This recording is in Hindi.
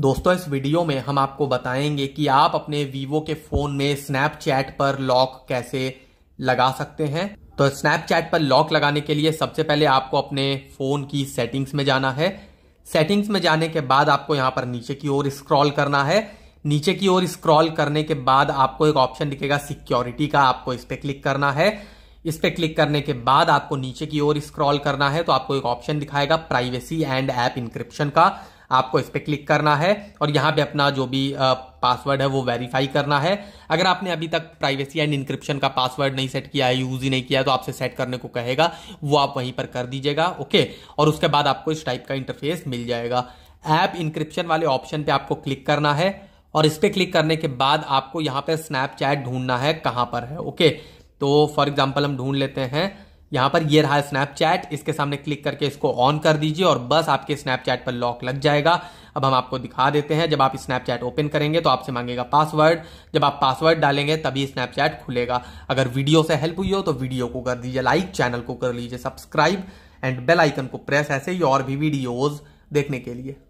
दोस्तों इस वीडियो में हम आपको बताएंगे कि आप अपने वीवो के फोन में स्नैपचैट पर लॉक कैसे लगा सकते हैं तो स्नैपचैट पर लॉक लगाने के लिए सबसे पहले आपको अपने फोन की सेटिंग्स में जाना है सेटिंग्स में जाने के बाद आपको यहाँ पर नीचे की ओर स्क्रॉल करना है नीचे की ओर स्क्रॉल करने के बाद आपको एक ऑप्शन दिखेगा सिक्योरिटी का आपको इस पर क्लिक करना है इस पर क्लिक करने के बाद आपको नीचे की ओर स्क्रॉल करना है तो आपको एक ऑप्शन दिखाएगा प्राइवेसी एंड ऐप इंक्रिप्शन का आपको इस पर क्लिक करना है और यहाँ पे अपना जो भी पासवर्ड है वो वेरीफाई करना है अगर आपने अभी तक प्राइवेसी एंड इंक्रिप्शन का पासवर्ड नहीं सेट किया है यूज ही नहीं किया है तो आपसे सेट करने को कहेगा वो आप वहीं पर कर दीजिएगा ओके और उसके बाद आपको इस टाइप का इंटरफेस मिल जाएगा ऐप इंक्रिप्शन वाले ऑप्शन पे आपको क्लिक करना है और इस पर क्लिक करने के बाद आपको यहाँ पे स्नैपचैट ढूंढना है कहाँ पर है ओके तो फॉर एग्जाम्पल हम ढूंढ लेते हैं यहाँ पर ये रहा स्नैपचैट इसके सामने क्लिक करके इसको ऑन कर दीजिए और बस आपके स्नैपचैट पर लॉक लग जाएगा अब हम आपको दिखा देते हैं जब आप स्नैपचैट ओपन करेंगे तो आपसे मांगेगा पासवर्ड जब आप पासवर्ड डालेंगे तभी स्नैपचैट खुलेगा अगर वीडियो से हेल्प हुई हो तो वीडियो को कर दीजिए लाइक चैनल को कर लीजिए सब्सक्राइब एंड बेल आइकन को प्रेस ऐसे ही और भी वीडियोज देखने के लिए